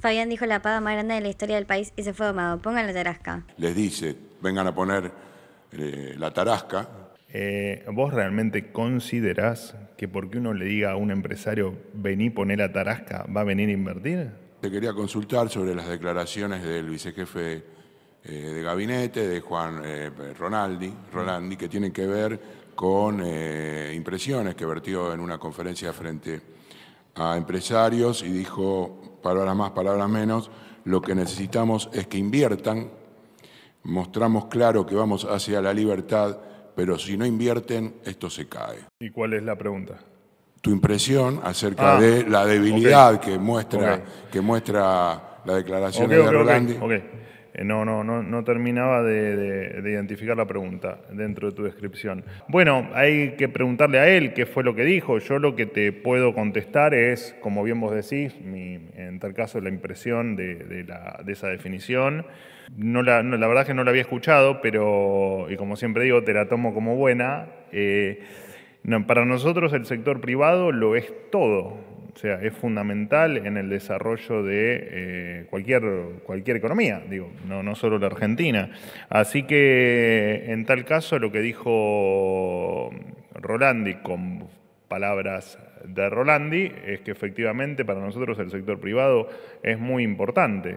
Fabián dijo la paga más grande de la historia del país y se fue domado. Pongan la tarasca. Les dice, vengan a poner eh, la tarasca. Eh, ¿Vos realmente considerás que porque uno le diga a un empresario, vení, poner la tarasca, va a venir a invertir? Te quería consultar sobre las declaraciones del vicejefe eh, de gabinete, de Juan Ronaldi, Rolandi, que tienen que ver con impresiones que vertió en una conferencia frente a empresarios y dijo, palabras más, palabras menos, lo que necesitamos es que inviertan, mostramos claro que vamos hacia la libertad, pero si no invierten, esto se cae. ¿Y cuál es la pregunta? Tu impresión acerca ah, de la debilidad que, muestra, que muestra la declaración de gandhi. Eh, no, no, no, no terminaba de, identificar la pregunta dentro de tu descripción. Bueno, hay que preguntarle a él qué fue lo que dijo. Yo lo que te puedo contestar es, como bien vos decís, en tal caso la impresión de, esa definición. No la, verdad es que no la había escuchado, pero, y como siempre digo, te la tomo como buena. Eh, para nosotros el sector privado lo es todo. O sea, es fundamental en el desarrollo de eh, cualquier, cualquier economía, digo, no, no solo la Argentina. Así que en tal caso lo que dijo Rolandi con palabras de Rolandi es que efectivamente para nosotros el sector privado es muy importante.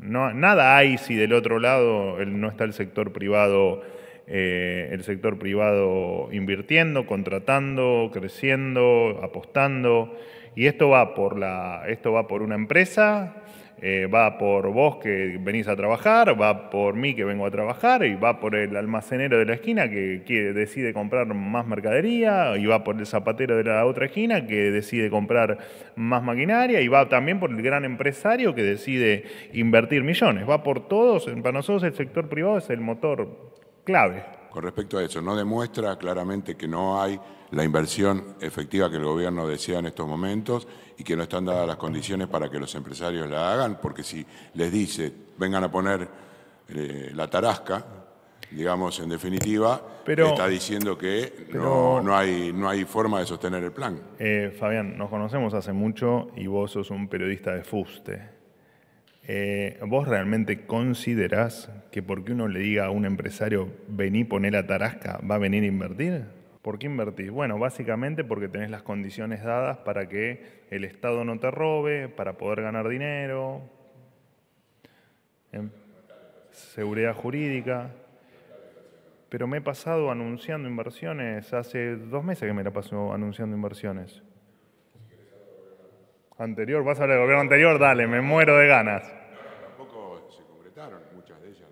No, nada hay si del otro lado no está el sector privado eh, el sector privado invirtiendo, contratando, creciendo, apostando. Y esto va por, la, esto va por una empresa, eh, va por vos que venís a trabajar, va por mí que vengo a trabajar, y va por el almacenero de la esquina que, que decide comprar más mercadería, y va por el zapatero de la otra esquina que decide comprar más maquinaria, y va también por el gran empresario que decide invertir millones. Va por todos. Para nosotros el sector privado es el motor clave. Con respecto a eso, ¿no demuestra claramente que no hay la inversión efectiva que el gobierno desea en estos momentos y que no están dadas las condiciones para que los empresarios la hagan? Porque si les dice, vengan a poner eh, la tarasca, digamos, en definitiva, está diciendo que no, no, hay, no hay forma de sostener el plan. Eh, Fabián, nos conocemos hace mucho y vos sos un periodista de fuste. Eh, ¿Vos realmente considerás que porque uno le diga a un empresario, vení, poner la tarasca, va a venir a invertir? ¿Por qué invertís? Bueno, básicamente porque tenés las condiciones dadas para que el Estado no te robe, para poder ganar dinero, ¿eh? seguridad jurídica. Pero me he pasado anunciando inversiones, hace dos meses que me la paso anunciando inversiones. Anterior, vas a hablar el gobierno anterior, dale, me muero de ganas.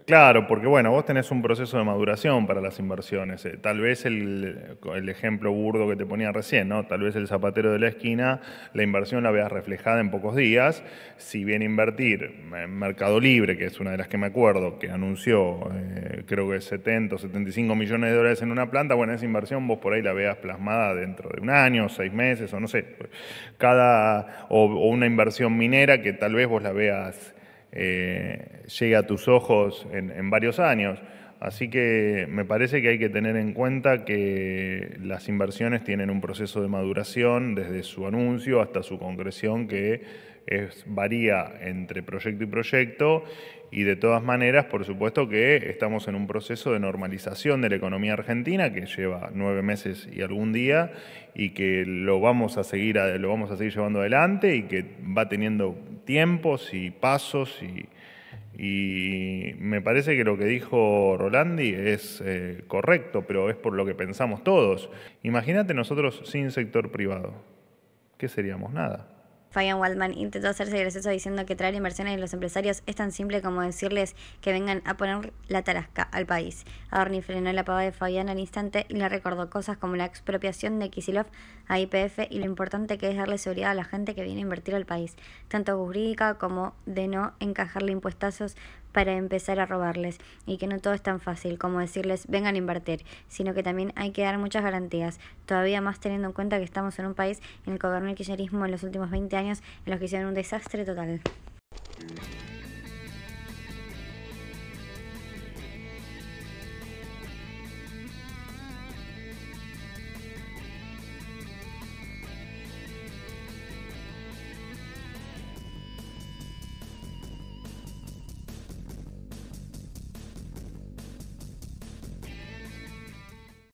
Claro, porque bueno, vos tenés un proceso de maduración para las inversiones. Eh. Tal vez el, ejemplo burdo que te ponía recién, ¿no? Tal vez el zapatero de la esquina, la inversión la veas reflejada en pocos días. Si bien invertir en Mercado Libre, que es una de las que me acuerdo, que anunció eh, creo que 70 o 75 millones de dólares en una planta, bueno, esa inversión vos por ahí la veas plasmada dentro de un año, seis meses, o no sé, pues, cada, o una inversión minera que tal vez vos la veas eh, llega a tus ojos en varios años. Así que me parece que hay que tener en cuenta que las inversiones tienen un proceso de maduración desde su anuncio hasta su concreción que es, varía entre proyecto y proyecto y de todas maneras, por supuesto que estamos en un proceso de normalización de la economía argentina que lleva nueve meses y algún día y que lo vamos a seguir, lo vamos a seguir llevando adelante y que va teniendo tiempos y pasos y y me parece que lo que dijo Rolandi es eh, correcto, pero es por lo que pensamos todos. Imagínate nosotros sin sector privado. ¿Qué seríamos? Nada. Fabian Waldman intentó hacerse gracioso diciendo que traer inversiones de los empresarios es tan simple como decirles que vengan a poner la tarasca al país. Adorni frenó la pava de Fabián al instante y le recordó cosas como la expropiación de Kisilov a IPF y lo importante que es darle seguridad a la gente que viene a invertir al país, tanto jurídica como de no encajarle impuestazos para empezar a robarles y que no todo es tan fácil como decirles vengan a invertir, sino que también hay que dar muchas garantías, todavía más teniendo en cuenta que estamos en un país en el que gobernó el kirchnerismo en los últimos 20 años en los que hicieron un desastre total.